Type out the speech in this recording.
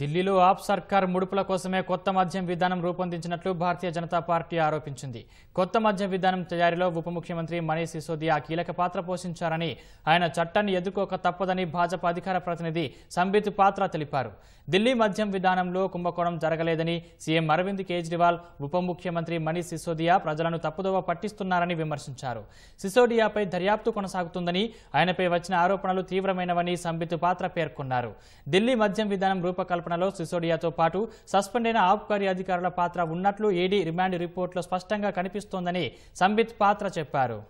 ఢిల్లీలో ఆప్ సర్కార్ ముడుపుల కోసమే కొత్త మద్యం విధానం రూపొందించినట్లు భారతీయ జనతా పార్టీ ఆరోపించింది కొత్త మద్యం విధానం తయారీలో ఉప ముఖ్యమంత్రి మనీష్ సిసోదియా కీలక పాత్ర పోషించారని ఆయన చట్టాన్ని ఎదుర్కోక తప్పదని భాజపా అధికార ప్రతినిధి సంబిత్ పాత్ర తెలిపారు ఢిల్లీ మద్యం విధానంలో కుంభకోణం జరగలేదని సీఎం అరవింద్ కేజ్రీవాల్ ఉప ముఖ్యమంత్రి మనీష్ సిసోదియా ప్రజలను తప్పుదోవ పట్టిస్తున్నారని విమర్శించారు సిసోడియాపై దర్యాప్తు కొనసాగుతుందని ఆయనపై వచ్చిన ఆరోపణలు తీవ్రమైనవని సంబిత్ పాత్ర పేర్కొన్నారు ఢిల్లీ మద్యం విధానం రూపక రూపకల్పనలో సిసోడియాతో పాటు సస్పెండ్ అయిన ఆబ్కారీ అధికారుల పాత్ర ఉన్నట్లు ఏడీ రిమాండ్ రిపోర్టులో స్పష్టంగా కనిపిస్తోందని సంబిత్ పాత్ర చెప్పారు